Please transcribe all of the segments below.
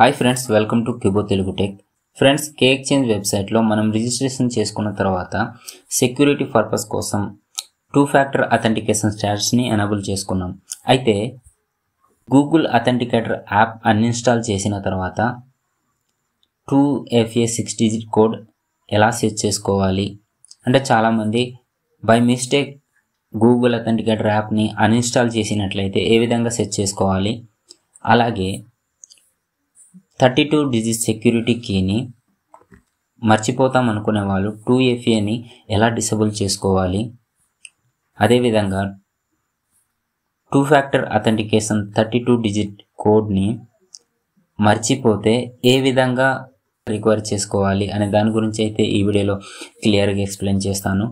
hi friends welcome to Kibo Telugu tech friends K exchange వెబ్సైట్లో మనం registration చేసుకున్న తర్వాత సెక్యూరిటీ పర్పస్ కోసం టూ ఫ్యాక్టర్ అథెంటికేషన్ స్టాటస్ని ఎనాబుల్ చేసుకున్నాం అయితే గూగుల్ అథెంటికేటర్ యాప్ అన్ఇన్స్టాల్ చేసిన తర్వాత two FA six digit code ఎలా సెట్ చేసుకోవాలి అంటే చాలామంది బై మిస్టేక్ గూగుల్ అథెంటికేటర్ యాప్ని అన్ఇన్స్టాల్ చేసినట్లయితే ఏ విధంగా సెట్ చేసుకోవాలి అలాగే థర్టీ టూ డిజిట్ సెక్యూరిటీ కీని మర్చిపోతాం అనుకునే వాళ్ళు టూ ఎఫ్ఏని ఎలా డిసేబుల్ చేసుకోవాలి అదేవిధంగా two factor authentication thirty two digit కోడ్ని మర్చిపోతే ఏ విధంగా రికవర్ చేసుకోవాలి అనే దాని గురించి అయితే ఈ వీడియోలో క్లియర్గా ఎక్స్ప్లెయిన్ చేస్తాను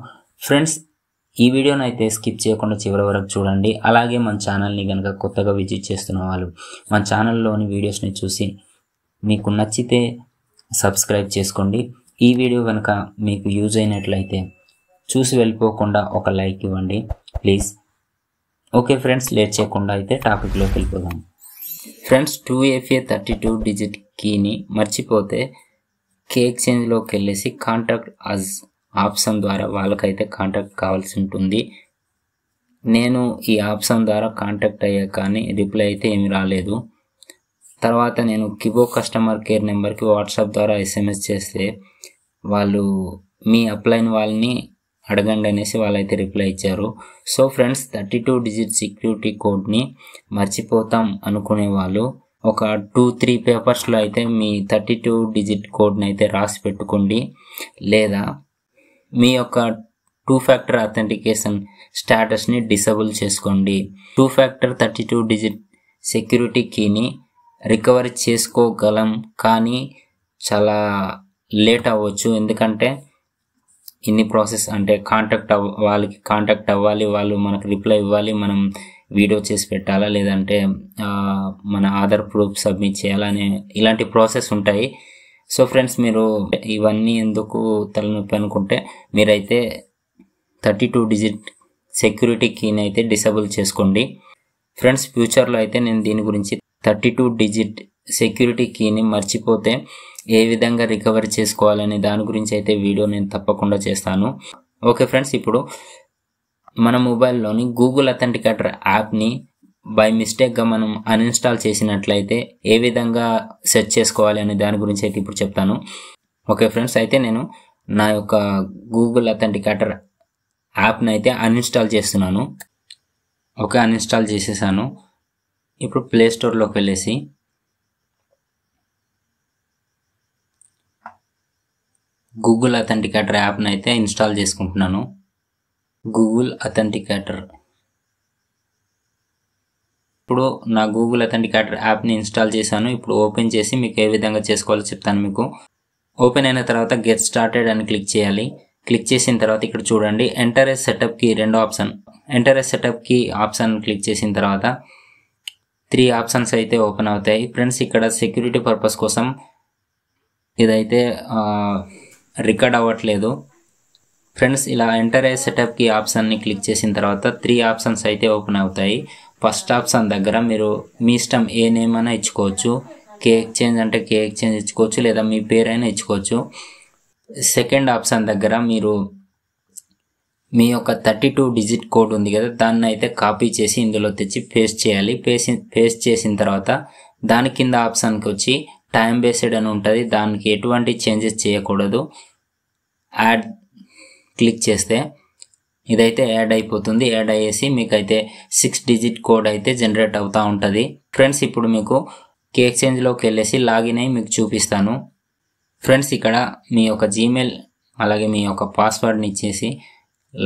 ఫ్రెండ్స్ ఈ వీడియోని అయితే స్కిప్ చేయకుండా చివరి వరకు చూడండి అలాగే మన ఛానల్ని కనుక కొత్తగా విజిట్ చేస్తున్న వాళ్ళు మన ఛానల్లోని వీడియోస్ని చూసి మీకు నచ్చితే సబ్స్క్రైబ్ చేసుకోండి ఈ వీడియో కనుక మీకు యూజ్ అయినట్లయితే చూసి వెళ్ళిపోకుండా ఒక లైక్ ఇవ్వండి ప్లీజ్ ఓకే ఫ్రెండ్స్ లేట్ చేయకుండా అయితే టాపిక్లోకి వెళ్ళిపోదాం friends two FA thirty two digit కీని మర్చిపోతే కే ఎక్స్చేంజ్లోకి వెళ్ళేసి కాంటాక్ట్ అజ్ ఆప్షన్ ద్వారా వాళ్ళకైతే కాంటాక్ట్ కావాల్సి ఉంటుంది నేను ఈ ఆప్షన్ ద్వారా కాంటాక్ట్ అయ్యా కానీ రిప్లై అయితే ఏమి రాలేదు తర్వాత నేను కిబో కస్టమర్ కేర్ నెంబర్కి వాట్సాప్ ద్వారా ఎస్ఎంఎస్ చేస్తే వాళ్ళు మీ అప్లైన్ వాళ్ళని అడగండి అనేసి వాళ్ళైతే రిప్లై ఇచ్చారు so friends thirty two digit security కోడ్ని మర్చిపోతాం అనుకునే వాళ్ళు ఒక టూ త్రీ పేపర్స్లో అయితే మీ థర్టీ టూ డిజిట్ కోడ్ని అయితే రాసి పెట్టుకోండి లేదా మీ యొక్క టూ ఫ్యాక్టర్ అథెంటికేషన్ స్టాటస్ని డిసేబుల్ చేసుకోండి two factor thirty two digit security కీని రికవరీ చేసుకోగలం కానీ చాలా లేట్ అవ్వచ్చు ఎందుకంటే ఇన్ని ప్రాసెస్ అంటే కాంటాక్ట్ అవ్ వాళ్ళకి కాంటాక్ట్ అవ్వాలి వాళ్ళు మనకు రిప్లై ఇవ్వాలి మనం వీడియో చేసి పెట్టాలా లేదంటే మన ఆధార్ ప్రూఫ్ సబ్మిట్ చేయాలా ఇలాంటి ప్రాసెస్ ఉంటాయి సో ఫ్రెండ్స్ మీరు ఇవన్నీ ఎందుకు తలనొప్పి అనుకుంటే మీరైతే థర్టీ టూ డిజిట్ సెక్యూరిటీ కీని అయితే డిసేబుల్ చేసుకోండి ఫ్రెండ్స్ ఫ్యూచర్లో అయితే నేను దీని గురించి థర్టీ టూ డిజిట్ సెక్యూరిటీ కీని మర్చిపోతే ఏ విధంగా రికవర్ చేసుకోవాలనే దాని గురించి అయితే వీడియో నేను తప్పకుండా చేస్తాను ఓకే ఫ్రెండ్స్ ఇప్పుడు మన మొబైల్లోని గూగుల్ అథెంటికేటర్ యాప్ని బై మిస్టేక్గా మనం అన్ఇన్స్టాల్ చేసినట్లయితే ఏ విధంగా సెర్చ్ చేసుకోవాలి అనే దాని గురించి అయితే ఇప్పుడు చెప్తాను ఓకే ఫ్రెండ్స్ అయితే నేను నా యొక్క గూగుల్ అథెంటికేటర్ యాప్ని అయితే అన్ఇన్స్టాల్ చేస్తున్నాను ఓకే అన్ఇన్స్టాల్ చేసేసాను ఇప్పుడు ప్లే స్టోర్లోకి వెళ్ళేసి గూగుల్ అథెంటికేటర్ యాప్ని అయితే ఇన్స్టాల్ చేసుకుంటున్నాను గూగుల్ అథెంటికేటర్ ఇప్పుడు నా గూగుల్ అథెంటికేటర్ యాప్ని ఇన్స్టాల్ చేశాను ఇప్పుడు ఓపెన్ చేసి మీకు ఏ విధంగా చేసుకోవాలో చెప్తాను మీకు ఓపెన్ అయిన తర్వాత గెట్ స్టార్టెడ్ అని క్లిక్ చేయాలి క్లిక్ చేసిన తర్వాత ఇక్కడ చూడండి ఎంటర్ఎస్ సెటప్కి రెండో ఆప్షన్ ఎంటర్ఎస్ సెటప్కి ఆప్షన్ క్లిక్ చేసిన తర్వాత త్రీ ఆప్షన్స్ అయితే ఓపెన్ అవుతాయి ఫ్రెండ్స్ ఇక్కడ సెక్యూరిటీ పర్పస్ కోసం ఇదైతే రికార్డ్ అవ్వట్లేదు ఫ్రెండ్స్ ఇలా ఎంటర్ అయ్యే సెటప్కి ఆప్షన్ని క్లిక్ చేసిన తర్వాత త్రీ ఆప్షన్స్ అయితే ఓపెన్ అవుతాయి ఫస్ట్ ఆప్షన్ దగ్గర మీరు మీ ఇష్టం ఏ నేమ్ అయినా ఇచ్చుకోవచ్చు కే ఎక్స్చేంజ్ అంటే కే ఎక్స్చేంజ్ ఇచ్చుకోవచ్చు లేదా మీ పేరైనా ఇచ్చుకోవచ్చు సెకండ్ ఆప్షన్ దగ్గర మీరు మీ యొక్క థర్టీ టూ డిజిట్ కోడ్ ఉంది కదా దాన్ని అయితే కాపీ చేసి ఇందులో తెచ్చి పేస్ట్ చేయాలి పేసి పేస్ట్ చేసిన తర్వాత దాని కింద ఆప్షన్కి వచ్చి టైం బేస్డ్ అని ఉంటుంది దానికి ఎటువంటి చేంజెస్ చేయకూడదు యాడ్ క్లిక్ చేస్తే ఇదైతే యాడ్ అయిపోతుంది యాడ్ అయ్యేసి మీకు అయితే సిక్స్ డిజిట్ కోడ్ అయితే జనరేట్ అవుతూ ఉంటుంది ఫ్రెండ్స్ ఇప్పుడు మీకు కే ఎక్స్చేంజ్లోకి వెళ్ళేసి లాగిన్ అయ్యి మీకు చూపిస్తాను ఫ్రెండ్స్ ఇక్కడ మీ యొక్క జీమెయిల్ అలాగే మీ యొక్క పాస్వర్డ్ని ఇచ్చేసి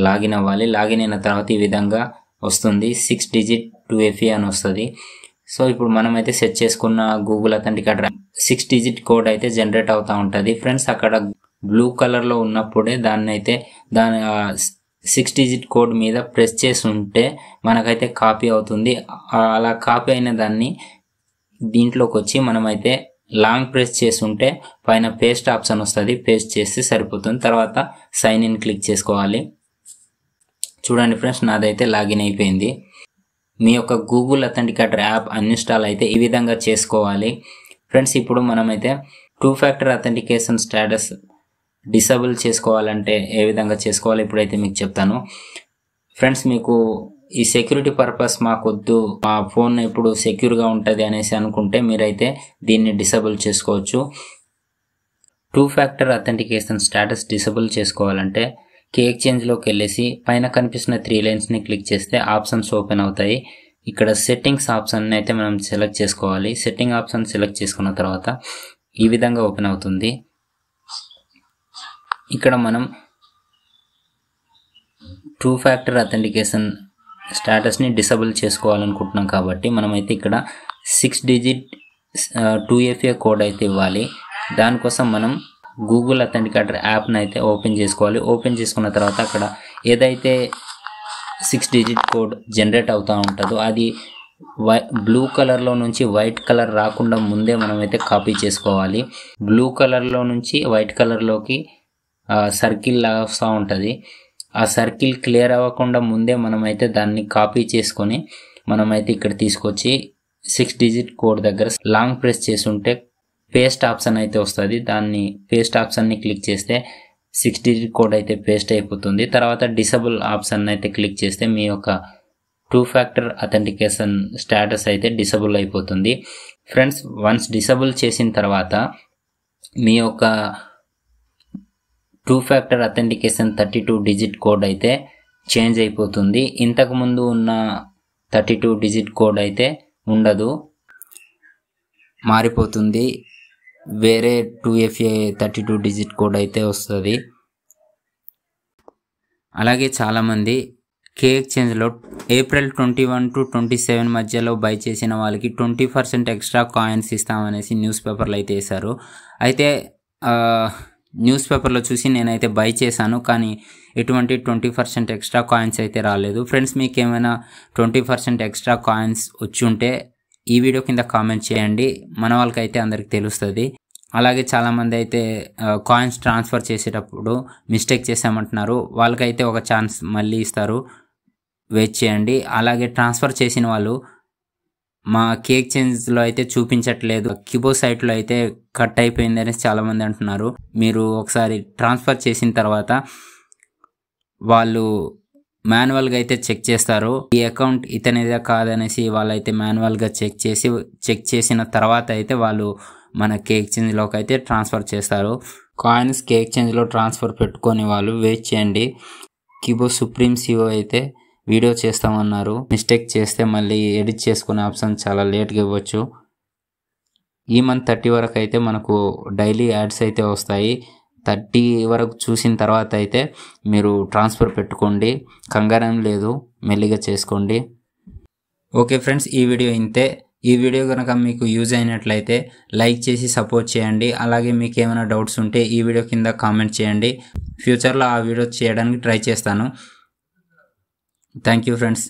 లాగిన్ అవ్వాలి లాగిన్ అయిన తర్వాత ఈ విధంగా వస్తుంది సిక్స్ డిజిట్ టూ ఎఫ్ఈ అని వస్తుంది సో ఇప్పుడు మనమైతే సెట్ చేసుకున్న గూగుల్ అథెంటిక్ అక్కడ సిక్స్ డిజిట్ కోడ్ అయితే జనరేట్ అవుతూ ఉంటుంది ఫ్రెండ్స్ అక్కడ బ్లూ కలర్లో ఉన్నప్పుడే దాన్ని అయితే దాని సిక్స్ డిజిట్ కోడ్ మీద ప్రెస్ చేసి ఉంటే మనకైతే కాపీ అవుతుంది అలా కాపీ అయిన దాన్ని దీంట్లోకి వచ్చి మనమైతే లాంగ్ ప్రెస్ చేసి ఉంటే పైన పేస్ట్ ఆప్షన్ వస్తుంది పేస్ట్ చేస్తే సరిపోతుంది తర్వాత సైన్ ఇన్ క్లిక్ చేసుకోవాలి చూడండి ఫ్రెండ్స్ నాదైతే లాగిన్ అయిపోయింది మీ యొక్క గూగుల్ అథెంటికేటర్ యాప్ అన్ఇన్స్టాల్ అయితే ఈ విధంగా చేసుకోవాలి ఫ్రెండ్స్ ఇప్పుడు మనమైతే two factor authentication status disable చేసుకోవాలంటే ఏ విధంగా చేసుకోవాలి ఇప్పుడైతే మీకు చెప్తాను ఫ్రెండ్స్ మీకు ఈ సెక్యూరిటీ పర్పస్ మాకొద్దు మా ఫోన్ ఇప్పుడు సెక్యూర్గా ఉంటుంది అనేసి అనుకుంటే మీరైతే దీన్ని డిసేబుల్ చేసుకోవచ్చు two factor authentication status disable చేసుకోవాలంటే కి ఎక్స్చేంజ్లోకి వెళ్ళేసి పైన కనిపిస్తున్న త్రీ లైన్స్ని క్లిక్ చేస్తే ఆప్షన్స్ ఓపెన్ అవుతాయి ఇక్కడ సెట్టింగ్స్ ఆప్షన్ని అయితే మనం సెలెక్ట్ చేసుకోవాలి సెట్టింగ్ ఆప్షన్ సెలెక్ట్ చేసుకున్న తర్వాత ఈ విధంగా ఓపెన్ అవుతుంది ఇక్కడ మనం టూ ఫ్యాక్టర్ అథెంటికేషన్ స్టేటస్ని డిసబుల్ చేసుకోవాలనుకుంటున్నాం కాబట్టి మనమైతే ఇక్కడ six digit two FA code అయితే ఇవ్వాలి దానికోసం మనం గూగుల్ అథెంటికేటర్ యాప్ని అయితే ఓపెన్ చేసుకోవాలి ఓపెన్ చేసుకున్న తర్వాత అక్కడ ఏదైతే సిక్స్ డిజిట్ కోడ్ జనరేట్ అవుతూ ఉంటుందో అది వై బ్లూ కలర్లో నుంచి వైట్ కలర్ రాకుండా ముందే మనమైతే కాపీ చేసుకోవాలి బ్లూ కలర్లో నుంచి వైట్ కలర్లోకి సర్కిల్ లాగా వస్తూ ఉంటుంది ఆ సర్కిల్ క్లియర్ అవ్వకుండా ముందే మనమైతే దాన్ని కాపీ చేసుకొని మనమైతే ఇక్కడ తీసుకొచ్చి సిక్స్ డిజిట్ కోడ్ దగ్గర లాంగ్ ప్రెస్ చేసి ఉంటే పేస్ట్ ఆప్షన్ అయితే వస్తుంది దాన్ని పేస్ట్ ఆప్షన్ని క్లిక్ చేస్తే సిక్స్ డిజిట్ కోడ్ అయితే పేస్ట్ అయిపోతుంది తర్వాత డిసబుల్ ఆప్షన్ అయితే క్లిక్ చేస్తే మీ యొక్క టూ ఫ్యాక్టర్ అథెంటికేషన్ స్టేటస్ అయితే డిసబుల్ అయిపోతుంది ఫ్రెండ్స్ వన్స్ డిసబుల్ చేసిన తర్వాత మీ యొక్క two factor authentication thirty two digit code అయితే చేంజ్ అయిపోతుంది ఇంతకుముందు ఉన్న థర్టీ టూ డిజిట్ కోడ్ అయితే ఉండదు మారిపోతుంది వేరే two FA thirty two digit code అయితే వస్తుంది అలాగే చాలామంది కే ఎక్స్చేంజ్లో April twenty one to twenty seven మధ్యలో బై చేసిన వాళ్ళకి ట్వంటీ పర్సెంట్ ఎక్స్ట్రా కాయిన్స్ ఇస్తామనేసి న్యూస్ పేపర్లు అయితే వేశారు అయితే న్యూస్ పేపర్లో చూసి నేనైతే బై చేశాను కానీ ఎటువంటి ట్వంటీ పర్సెంట్ ఎక్స్ట్రా కాయిన్స్ అయితే రాలేదు ఫ్రెండ్స్ మీకు ఏమైనా ట్వంటీ పర్సెంట్ ఎక్స్ట్రా కాయిన్స్ వచ్చి ఉంటే ఈ వీడియో కింద కామెంట్ చేయండి మన వాళ్ళకైతే అందరికి తెలుస్తుంది అలాగే చాలామంది అయితే కాయిన్స్ ట్రాన్స్ఫర్ చేసేటప్పుడు మిస్టేక్ చేసామంటున్నారు వాళ్ళకైతే ఒక ఛాన్స్ మళ్ళీ ఇస్తారు వెయిట్ చేయండి అలాగే ట్రాన్స్ఫర్ చేసిన వాళ్ళు మా కేక్ చేంజ్లో అయితే చూపించట్లేదు కిబో సైట్లో అయితే కట్ అయిపోయింది అనేసి చాలామంది అంటున్నారు మీరు ఒకసారి ట్రాన్స్ఫర్ చేసిన తర్వాత వాళ్ళు మాన్యువల్గా అయితే చెక్ చేస్తారు ఈ అకౌంట్ ఇతనిదే కాదనేసి వాళ్ళైతే మాన్యువల్గా చెక్ చేసి చెక్ చేసిన తర్వాత అయితే వాళ్ళు మన కేక్ చేంజ్లోకి అయితే ట్రాన్స్ఫర్ చేస్తారు కాయిన్స్ కేక్ చేంజ్లో ట్రాన్స్ఫర్ పెట్టుకొని వాళ్ళు వెయిట్ చేయండి కిబో సుప్రీం సిఓ అయితే వీడియో చేస్తామన్నారు మిస్టేక్ చేస్తే మళ్ళీ ఎడిట్ చేసుకునే ఆప్షన్ చాలా లేట్గా ఇవ్వచ్చు ఈ మంత్ థర్టీ వరకు అయితే మనకు డైలీ యాడ్స్ అయితే వస్తాయి థర్టీ వరకు చూసిన తర్వాత అయితే మీరు ట్రాన్స్ఫర్ పెట్టుకోండి కంగారం లేదు మెల్లిగా చేసుకోండి ఓకే ఫ్రెండ్స్ ఈ వీడియో ఇంతే ఈ వీడియో కనుక మీకు యూజ్ అయినట్లయితే లైక్ చేసి సపోర్ట్ చేయండి అలాగే మీకు ఏమైనా డౌట్స్ ఉంటే ఈ వీడియో కింద కామెంట్ చేయండి ఫ్యూచర్లో ఆ వీడియో చేయడానికి ట్రై చేస్తాను థ్యాంక్ యూ ఫ్రెండ్స్